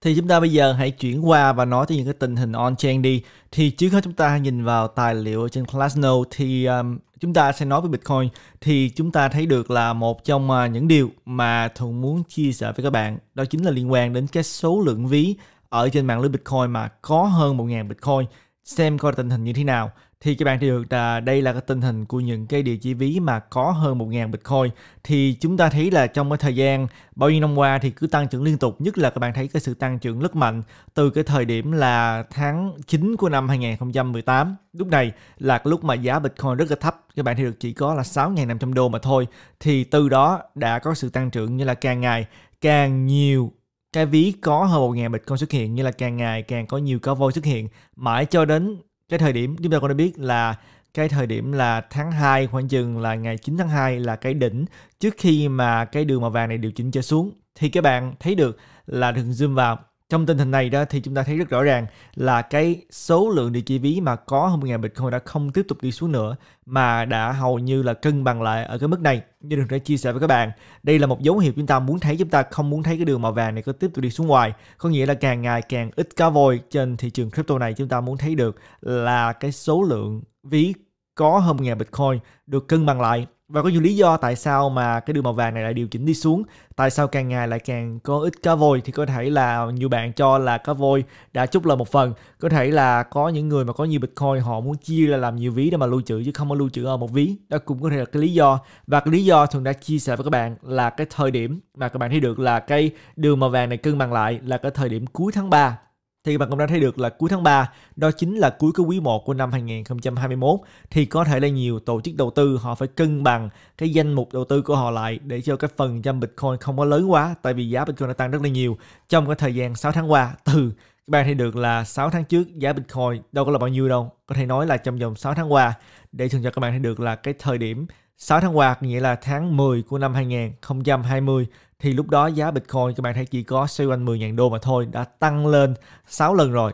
thì chúng ta bây giờ hãy chuyển qua và nói tới những cái tình hình on-chain đi. Thì trước hết chúng ta nhìn vào tài liệu trên Classno thì um, chúng ta sẽ nói về Bitcoin thì chúng ta thấy được là một trong à, những điều mà Thuận muốn chia sẻ với các bạn đó chính là liên quan đến cái số lượng ví ở trên mạng lưới Bitcoin mà có hơn 1.000 Bitcoin xem coi tình hình như thế nào thì các bạn thấy được là đây là cái tình hình của những cái địa chỉ ví mà có hơn 1.000 Bitcoin thì chúng ta thấy là trong cái thời gian bao nhiêu năm qua thì cứ tăng trưởng liên tục nhất là các bạn thấy cái sự tăng trưởng rất mạnh từ cái thời điểm là tháng 9 của năm 2018 lúc này là cái lúc mà giá Bitcoin rất là thấp các bạn thấy được chỉ có là 6.500 đô mà thôi thì từ đó đã có sự tăng trưởng như là càng ngày càng nhiều cái ví có hơn 1.000 Bitcoin xuất hiện như là càng ngày càng có nhiều cá voi xuất hiện mãi cho đến cái thời điểm chúng ta còn đã biết là cái thời điểm là tháng 2 khoảng chừng là ngày 9 tháng 2 là cái đỉnh trước khi mà cái đường màu vàng này điều chỉnh trở xuống thì các bạn thấy được là đường zoom vào trong tình hình này đó thì chúng ta thấy rất rõ ràng là cái số lượng địa chỉ ví mà có hơn 10.000 Bitcoin đã không tiếp tục đi xuống nữa mà đã hầu như là cân bằng lại ở cái mức này. Như Đường đã chia sẻ với các bạn, đây là một dấu hiệu chúng ta muốn thấy chúng ta không muốn thấy cái đường màu vàng này có tiếp tục đi xuống ngoài. Có nghĩa là càng ngày càng ít cá voi trên thị trường crypto này chúng ta muốn thấy được là cái số lượng ví có hôm ngày Bitcoin được cân bằng lại và có nhiều lý do tại sao mà cái đường màu vàng này lại điều chỉnh đi xuống tại sao càng ngày lại càng có ít cá voi thì có thể là nhiều bạn cho là cá voi đã chút lời một phần có thể là có những người mà có nhiều bitcoin họ muốn chia ra làm nhiều ví để mà lưu trữ chứ không có lưu trữ ở một ví đó cũng có thể là cái lý do và cái lý do thường đã chia sẻ với các bạn là cái thời điểm mà các bạn thấy được là cái đường màu vàng này cân bằng lại là cái thời điểm cuối tháng 3 thì các bạn cũng đã thấy được là cuối tháng 3, đó chính là cuối cái quý 1 của năm 2021 thì có thể là nhiều tổ chức đầu tư họ phải cân bằng cái danh mục đầu tư của họ lại để cho cái phần trăm Bitcoin không có lớn quá tại vì giá Bitcoin đã tăng rất là nhiều trong cái thời gian 6 tháng qua từ các bạn thấy được là 6 tháng trước giá Bitcoin đâu có là bao nhiêu đâu có thể nói là trong vòng 6 tháng qua để cho các bạn thấy được là cái thời điểm 6 tháng hoạt nghĩa là tháng 10 của năm 2020 thì lúc đó giá Bitcoin các bạn thấy chỉ có xoay quanh 10.000 đô mà thôi đã tăng lên 6 lần rồi.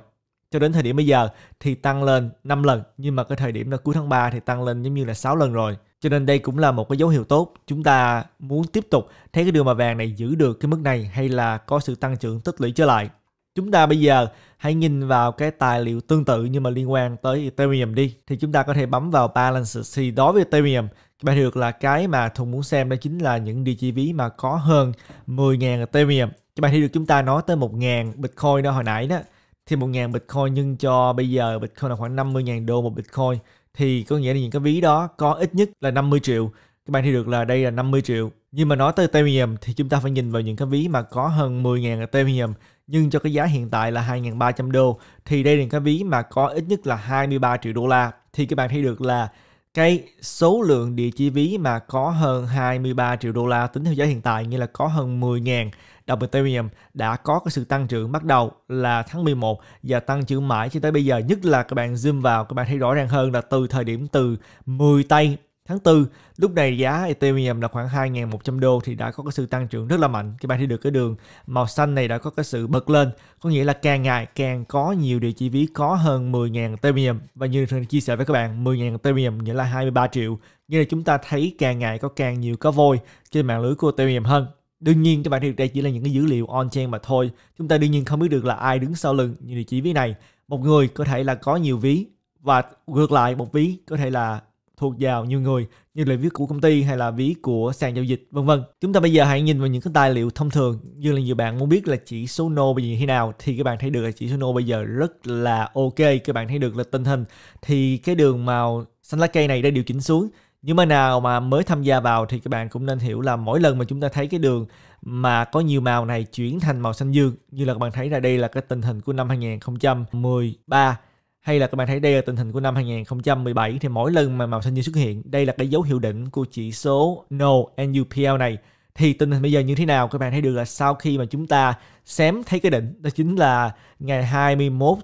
Cho đến thời điểm bây giờ thì tăng lên 5 lần nhưng mà cái thời điểm là cuối tháng 3 thì tăng lên giống như là 6 lần rồi. Cho nên đây cũng là một cái dấu hiệu tốt. Chúng ta muốn tiếp tục thấy cái đường mà vàng này giữ được cái mức này hay là có sự tăng trưởng tích lũy trở lại. Chúng ta bây giờ hãy nhìn vào cái tài liệu tương tự nhưng mà liên quan tới Ethereum đi. Thì chúng ta có thể bấm vào Balance C đối với Ethereum và được là cái mà Thùng muốn xem đó chính là những địa chỉ ví mà có hơn 10.000 Ethereum. Các bạn thấy được chúng ta nói tới 1.000 Bitcoin đó hồi nãy đó. Thì 1.000 Bitcoin nhưng cho bây giờ Bitcoin là khoảng 50.000 đô một Bitcoin. Thì có nghĩa là những cái ví đó có ít nhất là 50 triệu. Các bạn thấy được là đây là 50 triệu. Nhưng mà nói tới Ethereum thì chúng ta phải nhìn vào những cái ví mà có hơn 10.000 Ethereum nhưng cho cái giá hiện tại là 2.300 đô thì đây là những cái ví mà có ít nhất là 23 triệu đô la thì các bạn thấy được là cái số lượng địa chỉ ví mà có hơn 23 triệu đô la tính theo giá hiện tại như là có hơn 10.000 đồng Ethereum đã có cái sự tăng trưởng bắt đầu là tháng 11 và tăng trưởng mãi cho tới bây giờ nhất là các bạn zoom vào các bạn thấy rõ ràng hơn là từ thời điểm từ 10 tây tháng 4 lúc này giá Ethereum là khoảng 2.100 đô thì đã có cái sự tăng trưởng rất là mạnh các bạn thấy được cái đường màu xanh này đã có cái sự bật lên có nghĩa là càng ngày càng có nhiều địa chỉ ví có hơn 10.000 Ethereum và như thường chia sẻ với các bạn 10.000 Ethereum nghĩa là 23 triệu như là chúng ta thấy càng ngày có càng nhiều có voi trên mạng lưới của Ethereum hơn đương nhiên các bạn thấy đây chỉ là những cái dữ liệu on chain mà thôi chúng ta đương nhiên không biết được là ai đứng sau lưng những địa chỉ ví này một người có thể là có nhiều ví và ngược lại một ví có thể là thuộc vào nhiều người như là ví của công ty hay là ví của sàn giao dịch vân vân. Chúng ta bây giờ hãy nhìn vào những cái tài liệu thông thường như là nhiều bạn muốn biết là chỉ số nô bây giờ như thế nào thì các bạn thấy được là chỉ số nô bây giờ rất là ok, các bạn thấy được là tình hình thì cái đường màu xanh lá cây này đã điều chỉnh xuống nhưng mà nào mà mới tham gia vào thì các bạn cũng nên hiểu là mỗi lần mà chúng ta thấy cái đường mà có nhiều màu này chuyển thành màu xanh dương như là các bạn thấy là đây là cái tình hình của năm 2013 hay là các bạn thấy đây là tình hình của năm 2017 thì mỗi lần mà màu xanh dương xuất hiện đây là cái dấu hiệu đỉnh của chỉ số no NUPL này thì tình hình bây giờ như thế nào các bạn thấy được là sau khi mà chúng ta xém thấy cái đỉnh đó chính là ngày 21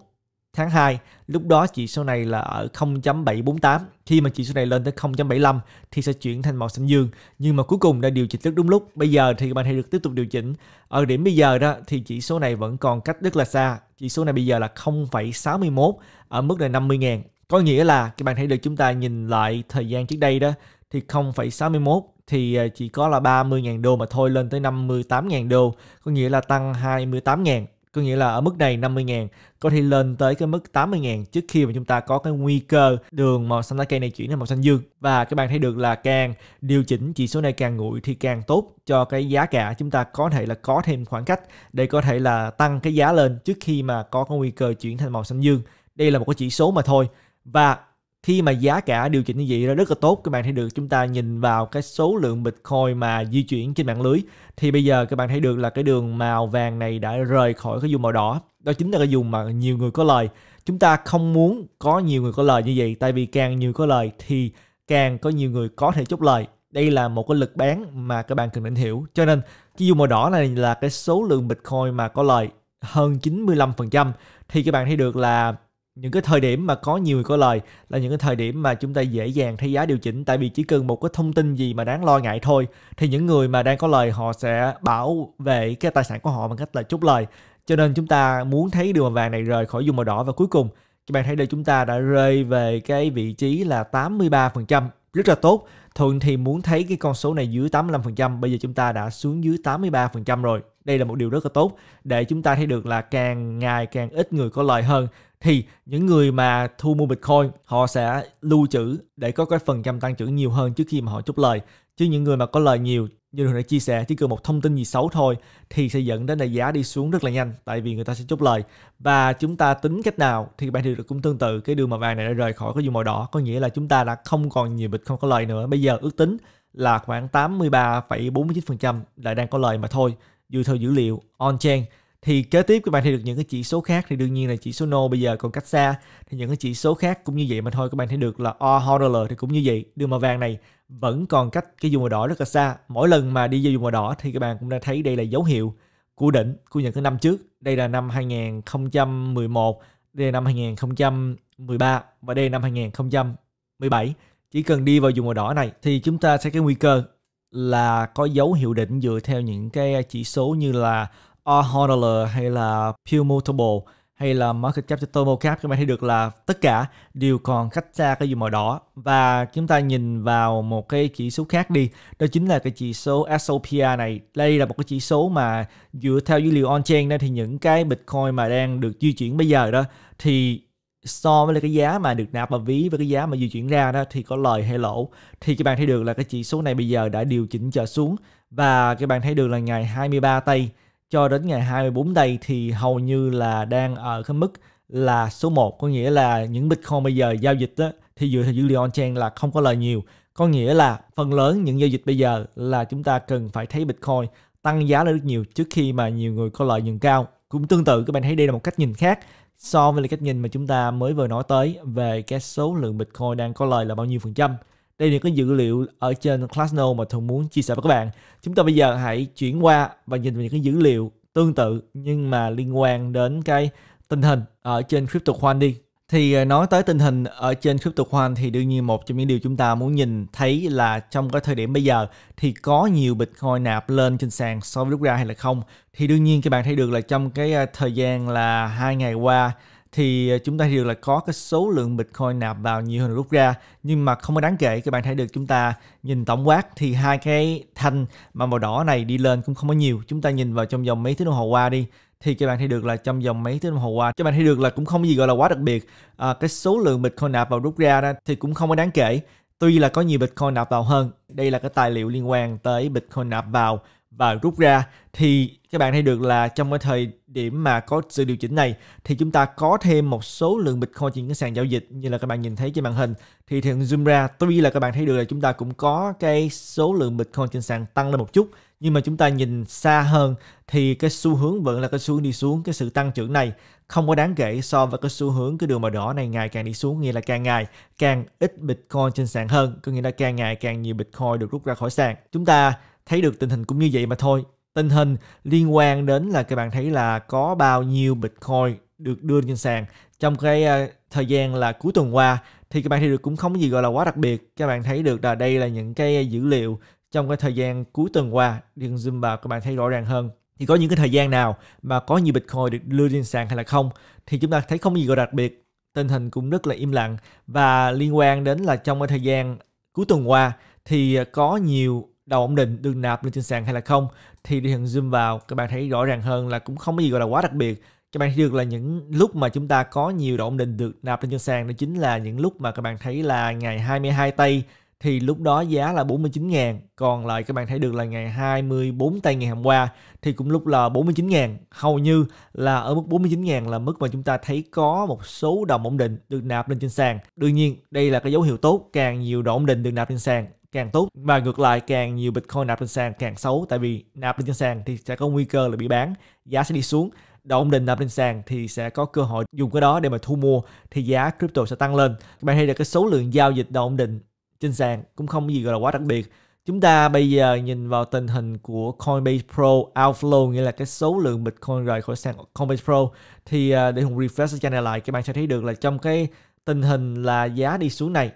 tháng 2 lúc đó chỉ số này là ở 0.748 khi mà chỉ số này lên tới 0.75 thì sẽ chuyển thành màu xanh dương nhưng mà cuối cùng đã điều chỉnh rất đúng lúc bây giờ thì bạn hãy được tiếp tục điều chỉnh ở điểm bây giờ đó thì chỉ số này vẫn còn cách rất là xa chỉ số này bây giờ là 0,61 ở mức là 50.000 có nghĩa là các bạn thấy được chúng ta nhìn lại thời gian trước đây đó thì 0,61 thì à, chỉ có là 30.000 đô mà thôi lên tới 58.000 đô có nghĩa là tăng 28.000 có nghĩa là ở mức này 50.000 có thể lên tới cái mức 80.000 trước khi mà chúng ta có cái nguy cơ đường màu xanh lá cây này chuyển sang màu xanh dương và các bạn thấy được là càng điều chỉnh chỉ số này càng nguội thì càng tốt cho cái giá cả chúng ta có thể là có thêm khoảng cách để có thể là tăng cái giá lên trước khi mà có cái nguy cơ chuyển thành màu xanh dương đây là một cái chỉ số mà thôi và khi mà giá cả điều chỉnh như vậy là rất là tốt các bạn thấy được chúng ta nhìn vào cái số lượng Bitcoin mà di chuyển trên mạng lưới thì bây giờ các bạn thấy được là cái đường màu vàng này đã rời khỏi cái vùng màu đỏ đó chính là cái vùng mà nhiều người có lời chúng ta không muốn có nhiều người có lời như vậy tại vì càng nhiều có lời thì càng có nhiều người có thể chốt lời đây là một cái lực bán mà các bạn cần nên hiểu cho nên cái vùng màu đỏ này là cái số lượng Bitcoin mà có lời hơn 95% thì các bạn thấy được là những cái thời điểm mà có nhiều người có lời là những cái thời điểm mà chúng ta dễ dàng thấy giá điều chỉnh tại vì chỉ cần một cái thông tin gì mà đáng lo ngại thôi thì những người mà đang có lời họ sẽ bảo vệ cái tài sản của họ bằng cách là chốt lời cho nên chúng ta muốn thấy đường màu vàng này rời khỏi vùng màu đỏ và cuối cùng các bạn thấy đây chúng ta đã rơi về cái vị trí là 83% rất là tốt thường thì muốn thấy cái con số này dưới 85% bây giờ chúng ta đã xuống dưới 83% rồi đây là một điều rất là tốt để chúng ta thấy được là càng ngày càng ít người có lời hơn thì những người mà thu mua Bitcoin họ sẽ lưu trữ để có cái phần trăm tăng trưởng nhiều hơn trước khi mà họ chốt lời. Chứ những người mà có lời nhiều như hồi đã chia sẻ chỉ cần một thông tin gì xấu thôi thì sẽ dẫn đến là giá đi xuống rất là nhanh tại vì người ta sẽ chốt lời và chúng ta tính cách nào thì bạn thì cũng tương tự cái đường mà vàng này đã rời khỏi cái vùng màu đỏ có nghĩa là chúng ta đã không còn nhiều bịch không có lời nữa bây giờ ước tính là khoảng 83,49% lại đang có lời mà thôi dựa theo dữ liệu on-chain thì kế tiếp các bạn thấy được những cái chỉ số khác thì đương nhiên là chỉ số no bây giờ còn cách xa thì những cái chỉ số khác cũng như vậy mà thôi các bạn thấy được là o horror thì cũng như vậy đường màu vàng này vẫn còn cách cái vùng màu đỏ rất là xa mỗi lần mà đi vào vùng màu đỏ thì các bạn cũng đã thấy đây là dấu hiệu của đỉnh của những cái năm trước đây là năm 2011 đây là năm 2013 và đây là năm 2017 chỉ cần đi vào vùng màu đỏ này thì chúng ta sẽ cái nguy cơ là có dấu hiệu đỉnh dựa theo những cái chỉ số như là Ordler hay là Pure Multiple hay là Market Cap cho Turbo Cap các bạn thấy được là tất cả đều còn cách xa cái gì màu đỏ và chúng ta nhìn vào một cái chỉ số khác đi đó chính là cái chỉ số SOPR này đây là một cái chỉ số mà dựa theo dữ liệu on-chain đó thì những cái Bitcoin mà đang được di chuyển bây giờ đó thì so với cái giá mà được nạp vào ví với cái giá mà di chuyển ra đó thì có lời hay lỗ thì các bạn thấy được là cái chỉ số này bây giờ đã điều chỉnh trở xuống và các bạn thấy được là ngày 23 tây cho đến ngày 24 đây thì hầu như là đang ở cái mức là số 1 có nghĩa là những Bitcoin bây giờ giao dịch đó, thì dựa theo dữ liệu on-chain là không có lời nhiều có nghĩa là phần lớn những giao dịch bây giờ là chúng ta cần phải thấy Bitcoin tăng giá lên rất nhiều trước khi mà nhiều người có lợi nhuận cao cũng tương tự các bạn thấy đây là một cách nhìn khác so với là cách nhìn mà chúng ta mới vừa nói tới về cái số lượng Bitcoin đang có lời là bao nhiêu phần trăm đây là những cái dữ liệu ở trên Classnode mà thường muốn chia sẻ với các bạn chúng ta bây giờ hãy chuyển qua và nhìn vào những cái dữ liệu tương tự nhưng mà liên quan đến cái tình hình ở trên Crypto CryptoQuant đi thì à, nói tới tình hình ở trên Crypto CryptoQuant thì đương nhiên một trong những điều chúng ta muốn nhìn thấy là trong cái thời điểm bây giờ thì có nhiều Bitcoin nạp lên trên sàn so với lúc ra hay là không. Thì đương nhiên các bạn thấy được là trong cái à, thời gian là hai ngày qua thì ờ, chúng ta hiểu là có cái số lượng Bitcoin nạp vào nhiều hơn rút ra nhưng mà không có đáng kể các bạn thấy được chúng ta nhìn tổng quát thì hai cái thanh mà màu đỏ này đi lên cũng không có nhiều chúng ta nhìn vào trong vòng mấy tiếng đồng hồ qua đi thì các bạn thấy được là trong vòng mấy tiếng đồng hồ qua các bạn thấy được là cũng không có gì gọi là quá đặc biệt à, cái số lượng Bitcoin nạp vào rút ra đó, thì cũng không có đáng kể tuy là có nhiều Bitcoin nạp vào hơn đây là cái tài liệu liên quan tới Bitcoin nạp vào và rút ra thì các bạn thấy được là trong cái thời điểm mà có sự điều chỉnh này thì chúng ta có thêm một số lượng Bitcoin trên cái sàn giao dịch như là các bạn nhìn thấy trên màn hình thì thường zoom ra tuy là các bạn thấy được là chúng ta cũng có cái số lượng Bitcoin trên sàn tăng lên một chút nhưng mà chúng ta nhìn xa hơn thì cái xu hướng vẫn là cái xu hướng đi xuống cái sự tăng trưởng này không có đáng kể so với cái xu hướng cái đường màu đỏ này ngày càng đi xuống nghĩa là càng ngày càng ít bitcoin trên sàn hơn có nghĩa là càng ngày càng nhiều bitcoin được rút ra khỏi sàn chúng ta thấy được tình hình cũng như vậy mà thôi tình hình liên quan đến là các bạn thấy là có bao nhiêu bitcoin được đưa trên sàn trong cái ờ, thời gian là cuối tuần qua thì các bạn thấy được cũng không có gì gọi là quá đặc biệt các bạn thấy được là đây là những cái dữ liệu trong cái thời gian cuối tuần qua điền zoom vào các bạn thấy rõ ràng hơn thì có những cái thời gian nào mà có nhiều bitcoin được đưa trên sàn hay là không thì chúng ta thấy không gì gọi đặc biệt tình hình cũng rất là im lặng và liên quan đến là trong cái thời gian cuối tuần qua thì có nhiều đầu ổn định được nạp lên trên sàn hay là không thì đi hình zoom vào các bạn thấy rõ ràng hơn là cũng không có gì gọi là quá đặc biệt các bạn thấy được là những lúc mà chúng ta có nhiều độ ổn định được nạp lên trên sàn đó chính là những lúc mà các bạn thấy là ngày 22 tây thì lúc đó giá là 49.000 còn lại các bạn thấy được là ngày 24 tây ngày hôm qua thì cũng lúc là 49.000 hầu như là ở mức 49.000 là mức mà chúng ta thấy có một số đồng ổn định được nạp lên trên sàn đương nhiên đây là cái dấu hiệu tốt càng nhiều đồng ổn định được nạp trên sàn càng tốt và ngược lại càng nhiều Bitcoin nạp lên sàn càng xấu tại vì nạp lên trên sàn thì sẽ có nguy cơ là bị bán giá sẽ đi xuống đã định nạp lên sàn thì sẽ có cơ hội dùng cái đó để mà thu mua thì giá crypto sẽ tăng lên các bạn thấy được cái số lượng giao dịch đã định trên sàn cũng không gì gọi là quá đặc biệt chúng ta bây giờ nhìn vào tình hình của Coinbase Pro outflow nghĩa là cái số lượng Bitcoin rời khỏi sàn Coinbase Pro thì à, để Hùng refresh cái channel lại các bạn sẽ thấy được là trong cái tình hình là giá đi xuống này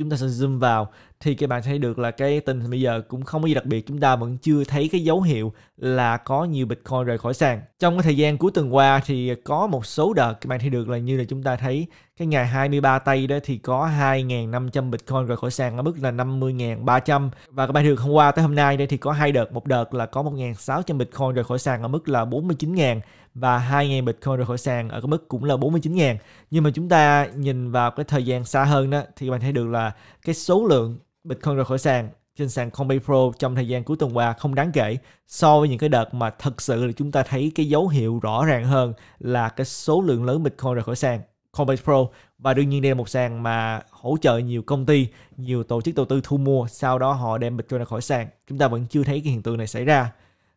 chúng ta sẽ zoom vào thì các bạn thấy được là cái tình hình bây giờ cũng không có gì đặc biệt chúng ta vẫn chưa thấy cái dấu hiệu là có nhiều bitcoin rời khỏi sàn trong cái thời gian cuối tuần qua thì có một số đợt các bạn thấy được là như là chúng ta thấy cái ngày 23 tây đó thì có 2.500 bitcoin rời khỏi sàn ở mức là 50.300 và các bạn thấy được hôm qua tới hôm nay đây thì có hai đợt một đợt là có 1.600 bitcoin rời khỏi sàn ở mức là 49.000 và 2.000 Bitcoin rời khỏi sàn ở cái mức cũng là 49.000. Nhưng mà chúng ta nhìn vào cái thời gian xa hơn đó thì bạn thấy được là cái số lượng Bitcoin rời khỏi sàn trên sàn Coinbase Pro trong thời gian cuối tuần qua không đáng kể so với những cái đợt mà thật sự là chúng ta thấy cái dấu hiệu rõ ràng hơn là cái số lượng lớn Bitcoin rời khỏi sàn Coinbase Pro và đương nhiên đây là một sàn mà hỗ trợ nhiều công ty, nhiều tổ chức đầu tư thu mua sau đó họ đem Bitcoin ra khỏi sàn. Chúng ta vẫn chưa thấy cái hiện tượng này xảy ra.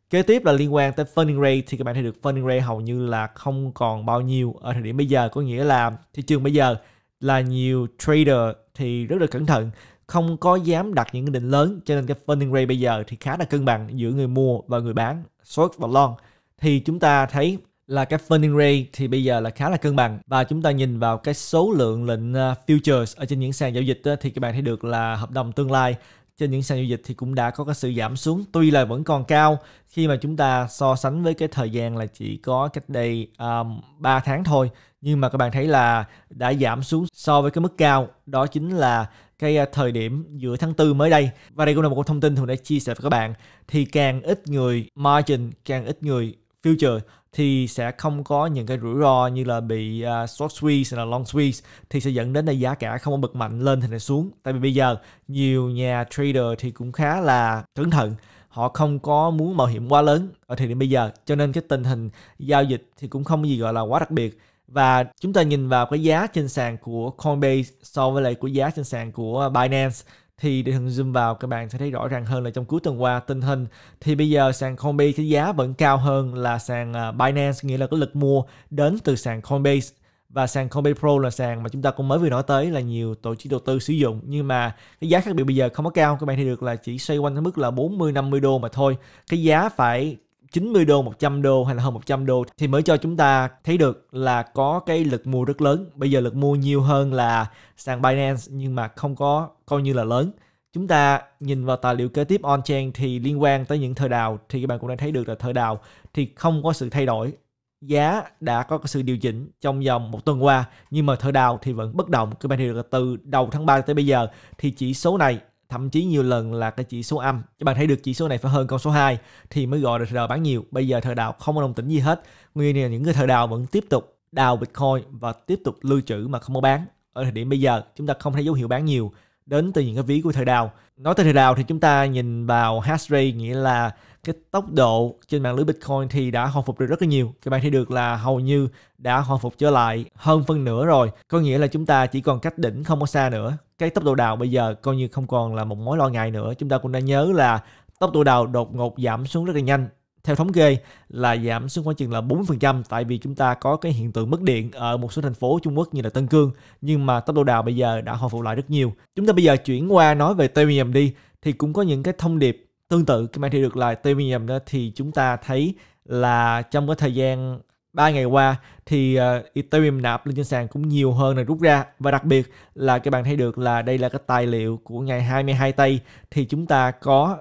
Kế tiếp là liên quan tới funding rate thì các bạn thấy được funding rate hầu như là không còn bao nhiêu ở thời điểm bây giờ có nghĩa là thị trường bây giờ là nhiều trader thì rất là cẩn thận không có dám đặt những định lớn cho nên cái funding rate bây giờ thì khá là cân bằng giữa người mua và người bán short và long thì chúng ta thấy là cái funding rate thì bây giờ là khá là cân bằng và chúng ta nhìn vào cái số lượng lệnh à, futures ở trên những sàn giao dịch thì các bạn thấy được là hợp đồng tương lai trên những sàn giao dịch thì cũng đã có cái sự giảm xuống tuy là vẫn còn cao khi mà chúng ta so sánh với cái thời gian là chỉ có cách đây um, 3 tháng thôi nhưng mà các bạn thấy là đã giảm xuống so với cái mức cao đó chính là cái à, thời điểm giữa tháng tư mới đây và đây cũng là một thông tin thường đã chia sẻ với các bạn thì càng ít người margin càng ít người future thì sẽ không có những cái rủi ro như là bị uh, short squeeze hay là long squeeze thì sẽ dẫn đến là giá cả không có bật mạnh lên thì lại xuống tại vì bây giờ nhiều nhà trader thì cũng khá là cẩn thận họ không có muốn mạo hiểm quá lớn ở thời điểm bây giờ cho nên cái tình hình giao dịch thì cũng không có gì gọi là quá đặc biệt và chúng ta nhìn vào cái giá trên sàn của Coinbase so với lại của giá trên sàn của Binance thì để hình zoom vào các bạn sẽ thấy rõ ràng hơn là trong cuối tuần qua tình hình thì bây giờ sàn Coinbase cái giá vẫn cao hơn là sàn à, Binance nghĩa là có lực mua đến từ sàn Coinbase và sàn Coinbase Pro là sàn mà chúng ta cũng mới vừa nói tới là nhiều tổ chức đầu tư sử dụng nhưng mà cái giá khác biệt bây giờ không có cao các bạn thấy được là chỉ xoay quanh cái mức là 40 50 đô mà thôi. Cái giá phải 90 đô, 100 đô hay là hơn 100 đô thì mới cho chúng ta thấy được là có cái lực mua rất lớn. Bây giờ lực mua nhiều hơn là sàn Binance nhưng mà không có coi như là lớn. Chúng ta nhìn vào tài liệu kế tiếp on-chain thì liên quan tới những thời đào thì các bạn cũng đã thấy được là thời đào thì không có sự thay đổi. Giá đã có sự điều chỉnh trong vòng một tuần qua nhưng mà thời đào thì vẫn bất động. Các bạn thấy được là từ đầu tháng 3 tới bây giờ thì chỉ số này thậm chí nhiều lần là cái chỉ số âm các bạn thấy được chỉ số này phải hơn con số 2 thì mới gọi là thợ đào bán nhiều bây giờ thợ đào không có đồng tĩnh gì hết nguyên là những người thợ đào vẫn tiếp tục đào bitcoin và tiếp tục lưu trữ mà không có bán ở thời điểm bây giờ chúng ta không thấy dấu hiệu bán nhiều đến từ những cái ví của thợ đào nói tới thợ đào thì chúng ta nhìn vào hash rate nghĩa là cái tốc độ trên mạng lưới Bitcoin thì đã hồi phục được rất là nhiều. Các bạn thấy được là hầu như đã hồi phục trở lại hơn phân nửa rồi. Có nghĩa là chúng ta chỉ còn cách đỉnh không có xa nữa cái tốc độ đào bây giờ coi như không còn là một mối lo ngại nữa chúng ta cũng đã nhớ là tốc độ đào đột ngột giảm xuống rất là nhanh theo thống kê là giảm xuống khoảng chừng là 40% tại vì chúng ta có cái hiện tượng mất điện ở một số thành phố Trung Quốc như là Tân Cương nhưng mà tốc độ đào bây giờ đã hồi phục lại rất nhiều. Chúng ta bây giờ chuyển qua nói về Ethereum đi thì cũng có những cái thông điệp tương tự khi mà theo được là Ethereum đó thì chúng ta thấy là trong cái thời gian 3 ngày qua thì uh, Ethereum nạp lên trên sàn cũng nhiều hơn là rút ra và đặc biệt là các bạn thấy được là đây là cái tài liệu của ngày 22 tây thì chúng ta có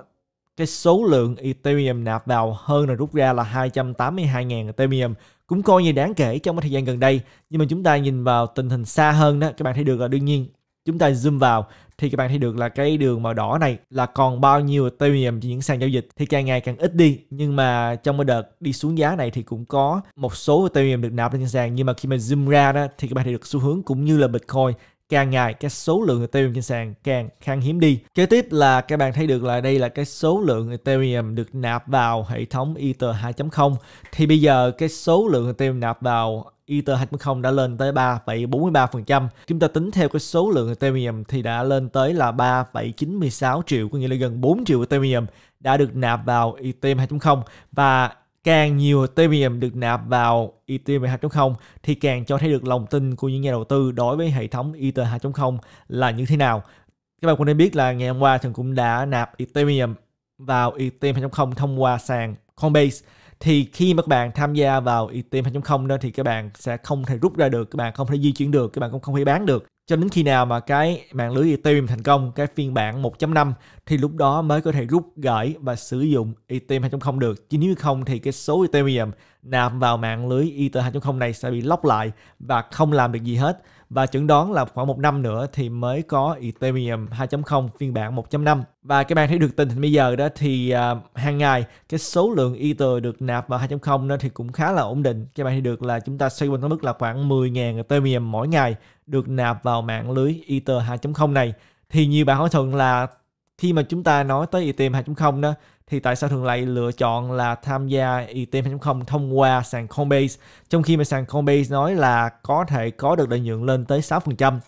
cái số lượng Ethereum nạp vào hơn là rút ra là 282.000 Ethereum cũng coi như đáng kể trong cái thời gian gần đây nhưng mà chúng ta nhìn vào tình hình xa hơn đó các bạn thấy được là đương nhiên chúng ta zoom vào thì các bạn thấy được là cái đường màu đỏ này là còn bao nhiêu Ethereum trên những sàn giao dịch thì càng ngày càng ít đi nhưng mà trong cái đợt đi xuống giá này thì cũng có một số Ethereum được nạp lên sàn nhưng mà khi mà zoom ra đó thì các bạn thấy được xu hướng cũng như là Bitcoin càng ngày cái số lượng Ethereum trên sàn càng khan hiếm đi. Kế tiếp là các bạn thấy được là đây là cái số lượng Ethereum được nạp vào hệ thống Ether 2.0. Thì bây giờ cái số lượng Ethereum nạp vào Ether 2.0 đã lên tới 3,43%. Chúng ta tính theo cái số lượng Ethereum thì đã lên tới là 3,96 triệu, có nghĩa là gần 4 triệu Ethereum đã được nạp vào Ethereum 2.0 và Càng nhiều Ethereum được nạp vào Ethereum 2.0 thì càng cho thấy được lòng tin của những nhà đầu tư đối với hệ thống ETH 2.0 là như thế nào. Các bạn cũng nên biết là ngày hôm qua thường cũng đã nạp Ethereum vào Ethereum 2.0 thông qua sàn Coinbase thì khi mà các bạn tham gia vào Ethereum 2.0 đó thì các bạn sẽ không thể rút ra được, các bạn không thể di chuyển được, các bạn cũng không thể bán được cho đến khi nào mà cái mạng lưới Ethereum thành công cái phiên bản 1.5 thì lúc đó mới có thể rút gãi và sử dụng Ethereum 2.0 được. Chứ nếu không thì cái số Ethereum nạp vào mạng lưới Ether 2.0 này sẽ bị lóc lại và không làm được gì hết. Và chuẩn đoán là khoảng một năm nữa thì mới có Ethereum 2.0 phiên bản 1.5. Và các bạn thấy được tình hình bây giờ đó thì à, hàng ngày cái số lượng Ether được nạp vào 2.0 nó thì cũng khá là ổn định. Các bạn thấy được là chúng ta xoay quanh mức là khoảng 10.000 Ethereum mỗi ngày được nạp vào mạng lưới Ether 2.0 này. Thì nhiều bạn hỏi thuận là khi mà chúng ta nói tới ethereum 2.0 đó thì tại sao thường lại lựa chọn là tham gia ethereum 2.0 thông qua sàn Coinbase trong khi mà sàn Coinbase nói là có thể có được lợi nhuận lên tới 6%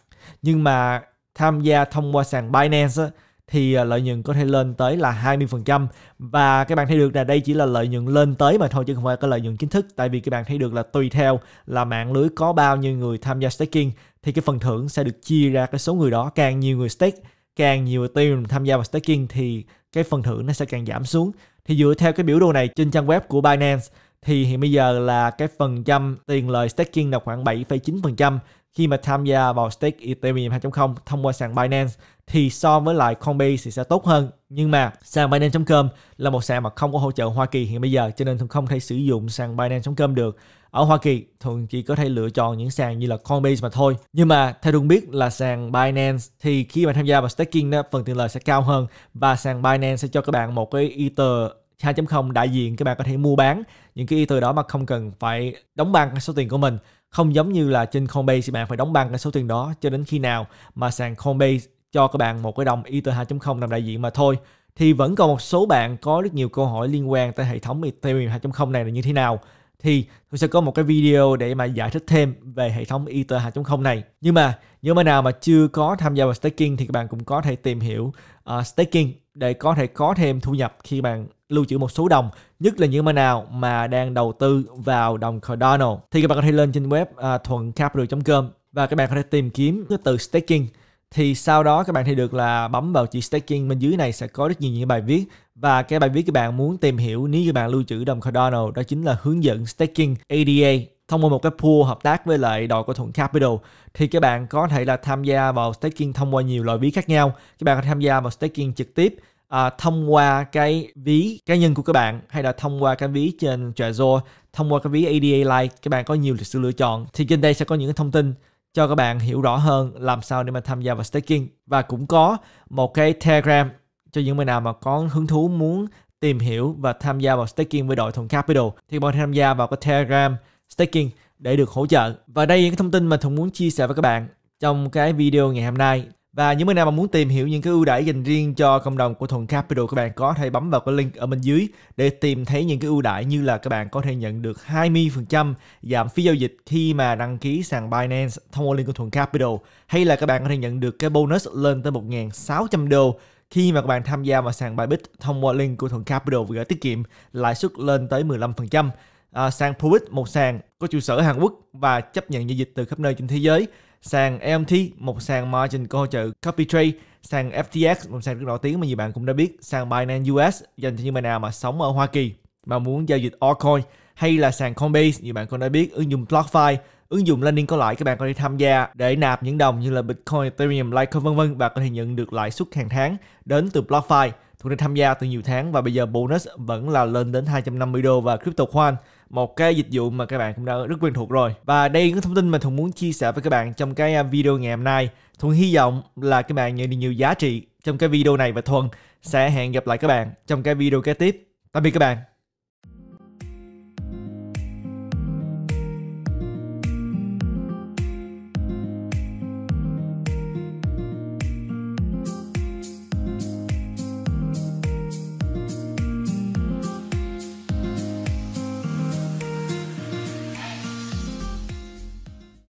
nhưng mà tham gia thông qua sàn Binance á, thì à, lợi nhuận có thể lên tới là 20% và các bạn thấy được là đây chỉ là lợi nhuận lên tới mà thôi chứ không phải có lợi nhuận chính thức tại vì các bạn thấy được là tùy theo là mạng lưới có bao nhiêu người tham gia staking thì cái phần thưởng sẽ được chia ra cái số người đó càng nhiều người stake càng nhiều team tham gia vào staking thì cái phần thưởng nó sẽ càng giảm xuống thì dựa theo cái biểu đồ này trên trang web của Binance thì hiện bây giờ là cái phần trăm tiền lời staking là khoảng 7,9% khi mà tham gia vào stake Ethereum 2.0 thông qua sàn Binance thì so với lại Coinbase thì sẽ tốt hơn nhưng mà sàn Binance.com là một sàn mà không có hỗ trợ Hoa Kỳ hiện bây giờ cho nên không thể sử dụng sàn Binance.com được ở Hoa Kỳ thường chỉ có thể lựa chọn những sàn như là Coinbase mà thôi. Nhưng mà theo đúng biết là sàn Binance thì khi mà tham gia vào staking đó, phần tiền lời sẽ cao hơn và sàn Binance sẽ cho các bạn một cái Ether 2.0 đại diện các bạn có thể mua bán những cái Ether đó mà không cần phải đóng băng số tiền của mình. Không giống như là trên Coinbase bạn phải đóng băng cái số tiền đó cho đến khi nào mà sàn Coinbase cho các bạn một cái đồng Ether 2.0 làm đại diện mà thôi thì vẫn còn một số bạn có rất nhiều câu hỏi liên quan tới hệ thống Ethereum 2.0 này là như thế nào thì tôi sẽ có một cái video để mà giải thích thêm về hệ thống Ether 2.0 này. Nhưng mà nếu mà nào mà chưa có tham gia vào staking thì các bạn cũng có thể tìm hiểu uh, staking để có thể có thêm thu nhập khi bạn lưu trữ một số đồng nhất là những mà nào mà đang đầu tư vào đồng Cardano thì các bạn có thể lên trên web uh, ờ, thuầncapital.com và các bạn có thể tìm kiếm cái từ staking thì sau đó các bạn thấy được là bấm vào chữ staking bên dưới này sẽ có rất nhiều những bài viết và cái bài viết các bạn muốn tìm hiểu nếu như bạn lưu trữ đồng Cardano đó chính là hướng dẫn staking ADA thông qua một cái pool hợp tác với lại đội của Thuận Capital thì các bạn có thể là tham gia vào staking thông qua nhiều loại ví khác nhau. Các bạn có thể tham gia vào staking trực tiếp à, thông qua cái ví cá nhân của các bạn hay là thông qua cái ví trên Trezor, thông qua cái ví ADA Lite, các bạn có nhiều sự lựa chọn. Thì trên đây sẽ có những thông tin cho các bạn hiểu rõ hơn làm sao để mà tham gia vào staking và cũng có một cái Telegram cho những bạn nào mà có hứng thú muốn tìm hiểu và tham gia vào staking với đội Thuận Capital thì bạn tham gia vào cái Telegram staking để được hỗ trợ. Và đây là cái thông tin mà Thuận muốn chia sẻ với các bạn trong cái video ngày hôm nay. Và những bạn nào mà muốn tìm hiểu những cái ưu đãi dành riêng cho cộng đồng của Thuận Capital các bạn có thể bấm vào cái link ở bên dưới để tìm thấy những cái ưu đãi như là các bạn có thể nhận được 20% giảm phí giao dịch khi mà đăng ký sàn Binance thông qua link của Thuận Capital hay là các bạn có thể nhận được cái bonus lên tới 1.600 đô khi mà các bạn tham gia vào sàn Bybit thông qua link của Thuận Capital và gửi tiết kiệm lãi suất lên tới 15%. À, sàn probit một sàn có trụ sở Hàn Quốc và chấp nhận giao dịch từ khắp nơi trên thế giới. Sàn EMT một sàn margin có hỗ trợ copy trade. Sàn FTX một sàn rất nổi tiếng mà nhiều bạn cũng đã biết. Sàn Binance US dành cho những bạn nào mà sống ở Hoa Kỳ mà muốn giao dịch altcoin hay là sàn Coinbase nhiều bạn cũng đã biết ứng dụng BlockFi Ứng dụng Lending có lãi các bạn có thể tham gia để nạp những đồng như là Bitcoin, Ethereum, Litecoin vân vân và có thể nhận được lãi suất hàng tháng đến từ BlockFi. Tôi đã tham gia từ nhiều tháng và bây giờ bonus vẫn là lên đến 250 đô và crypto coin một cái dịch vụ mà các bạn cũng đã rất quen thuộc rồi và đây là thông tin mà thuận muốn chia sẻ với các bạn trong cái à, video ngày hôm nay Thuần hy vọng là các bạn nhận được nhiều giá trị trong cái video này và thuần sẽ hẹn gặp lại các bạn trong cái video kế tiếp tạm biệt các bạn